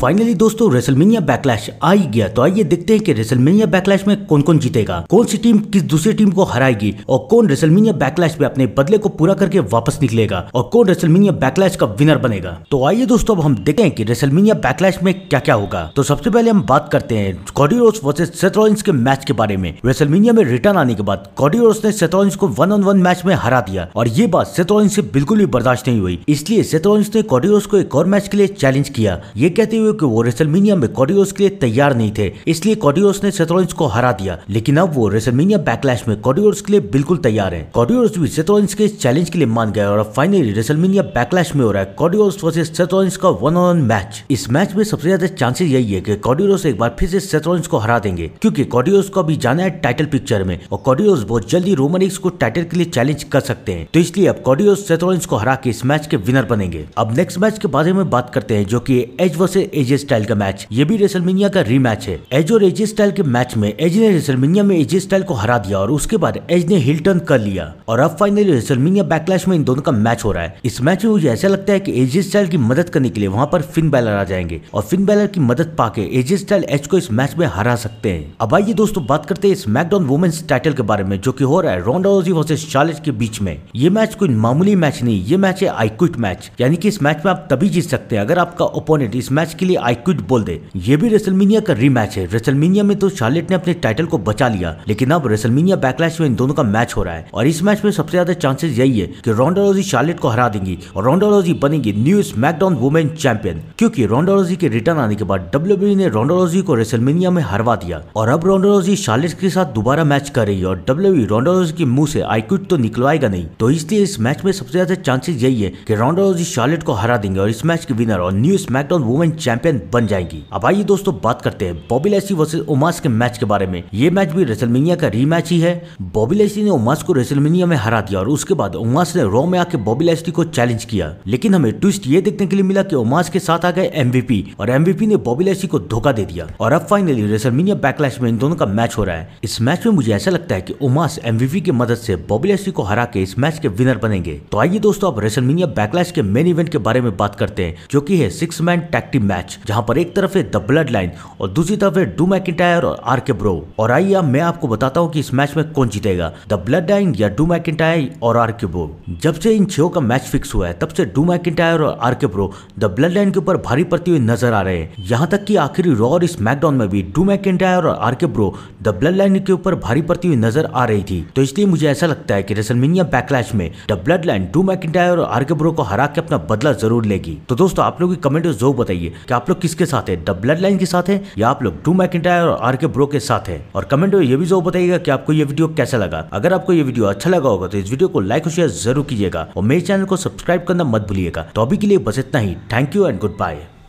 finally दोस्तों WrestleMania backlash आ ही गया तो आइए देखते हैं कि रेसलमेनिया बैकलैश में कौन कौन जीतेगा कौन सी टीम किस दूसरी टीम को हराएगी और कौन रेसलमेनिया बैकलैश में अपने बदले को पूरा करके वापस निकलेगा और कौन रेसलमेनिया बैकलैश का विनर बनेगा तो आइए दोस्तों अब हम देखते हैं की रेसलमेनिया बैकलैश में क्या क्या होगा तो सबसे पहले हम बात करते हैं कॉडी रोज वर्सेज के मैच के बारे में रेसलमेनिया में रिटर्न आने के बाद कॉडियोस ने सेथरॉइंस को वन ऑन वन मैच में हरा दिया और ये बात सेथरॉइंस से बिल्कुल भी बर्दाश्त नहीं हुई इसलिए सेथरॉइंस ने कॉडियोस को एक और मैच के लिए चैलेंज किया ये कहते हुए हुए कि वो रेसलमीनिया में कॉडियोस के लिए तैयार नहीं थे इसलिए कॉडियोस ने सेथोरेंस को हरा दिया लेकिन अब वो रेसलमीनिया बैकलैश में कॉडियोस के लिए बिल्कुल तैयार है कॉडियोस भी सेथोरेंस के चैलेंज के लिए मान गए और अब फाइनली रेसलमीनिया बैकलैश में हो रहा है कॉडियोस वर्सेज सेथोरेंस का वन ऑन वन मैच इस मैच में सबसे ज्यादा चांसेस यही है की कॉडियोस एक बार फिर से सेथोरेंस को हरा देंगे क्यूँकी कॉडियोस को अभी जाना है टाइटल पिक्चर में और कॉडियोस बहुत जल्दी रोमनिक्स को टाइटल के लिए चैलेंज कर सकते हैं तो इसलिए अब कॉडियोस सेथोरेंस को हरा के इस मैच के विनर बनेंगे अब नेक्स्ट मैच के बारे में बात करते हैं जो कि एज वर्सेज एजे स्टाइल का मैच ये भी रेसलमिनिया का रीमैच है एज और एजे स्टाइल के मैच में एज ने रेसलमिनिया में एजे स्टाइल को हरा दिया और उसके बाद एज ने हिल टर्न कर लिया और अब फाइनली रेसलमिनिया बैकलैश में इन दोनों का मैच हो रहा है इस मैच में मुझे ऐसा लगता है की एजे स्टाइल की मदद करने के लिए वहाँ पर फिन बैलर आ जाएंगे और फिन बैलर की मदद पाके एजे स्टाइल एज को इस मैच में हरा सकते हैं अब आइए दोस्तों बात करते हैं इस स्मैकडाउन वुमेन्स टाइटल के बारे में जो की हो रहा है रोंडा रोजी वर्सेज चार्लेट के बीच में ये मैच कोई मामूली मैच नहीं ये मैच है आईक्विट मैच यानी कि इस मैच में आप तभी जीत सकते हैं अगर आपका ओपोनेंट इस मैच के लिए आई क्विट बोल दे ये भी रेसलमीनिया का रीमैच है रेसलमीनिया में तो शार्लेट ने अपने टाइटल को बचा लिया लेकिन अब रेसलमीनिया बैकलैश में इन दोनों का मैच हो रहा है और इस मैच में सबसे ज्यादा चांसेस यही है कि रोंडोलॉजी शार्लेट को हरा देंगी और रोंडोलॉजी बनेगी न्यू स्मैकडाउन वुमेन चैंपियन क्योंकि रोंडोलॉजी के रिटर्न आने के बाद डब्ल्यू ने रोंडोलॉजी को रेसलमीनिया में हरवा दिया और अब रोंडोलॉजी शार्लेट के साथ दोबारा मैच कर रही है और डब्ल्यू रोंडोलॉजी के मुंह से आई क्विट तो निकलवाएगा नहीं तो इसलिए इस मैच में सबसे ज्यादा चांसेस यही है कि रोंडोलॉजी शार्लेट को हरा देंगे और इस मैच के विनर और new SmackDown women champion champion बन जाएंगी अब आइए दोस्तों बात करते हैं बॉबी लेसी वर्सेज ओमास के मैच के बारे में ये मैच भी रेसलमिनिया का रीमैच ही है बॉबी लेसी ने उमास को रेसलमिनिया में हरा दिया और उसके बाद उमास ने रॉ में आके बॉबी लेसी को चैलेंज किया लेकिन हमें ट्विस्ट ये देखने के लिए मिला की उमास के साथ आ गए एमवीपी और एमवीपी ने बॉबी लेसी को धोखा दे दिया और अब फाइनली रेसलमिनिया बैकलैश में इन दोनों का मैच हो रहा है इस मैच में मुझे ऐसा लगता है की उमास एमवीपी की मदद से बॉबी लेसी को हरा के इस मैच के विनर बनेंगे तो आइए दोस्तों अब रेसलमिनिया बैकलैश के मेन इवेंट के बारे में बात करते हैं जो की है six man tag team match match जहां पर एक तरफ है द ब्लड लाइन और दूसरी तरफ है डू मैकिटायर और आर के ब्रो और आइए अब मैं आपको बताता हूँ कि इस मैच में कौन जीतेगा द ब्लड लाइन या डू मैकिटायर और आर के ब्रो जब से इन छो का मैच फिक्स हुआ है तब से डू मैकिटायर और R K Bro the Bloodline के ऊपर भारी पड़ती हुई नजर आ रहे हैं यहाँ तक की आखिरी रो और मैकडाउन में भी डू मैकिटायर और R K Bro the Bloodline के ऊपर भारी पड़ती हुई नजर आ रही थी तो इसलिए मुझे ऐसा लगता है कि रेसलमिनिया बैकलैश में the Bloodline Drew McIntyre और आर के ब्रो को हरा के अपना बदला जरूर लेगी तो दोस्तों आप लोग की कमेंट में जरूर बताइए कि आप लोग किसके साथ है द ब्लड लाइन के साथ है या आप लोग टू मैकिटायर और आर के ब्रो के साथ है और कमेंट में ये भी जरूर बताइएगा कि आपको ये वीडियो कैसा लगा अगर आपको ये वीडियो अच्छा लगा होगा तो इस वीडियो को लाइक और शेयर जरूर कीजिएगा और मेरे चैनल को सब्सक्राइब करना मत भूलिएगा तो अभी के लिए बस इतना ही thank you and good bye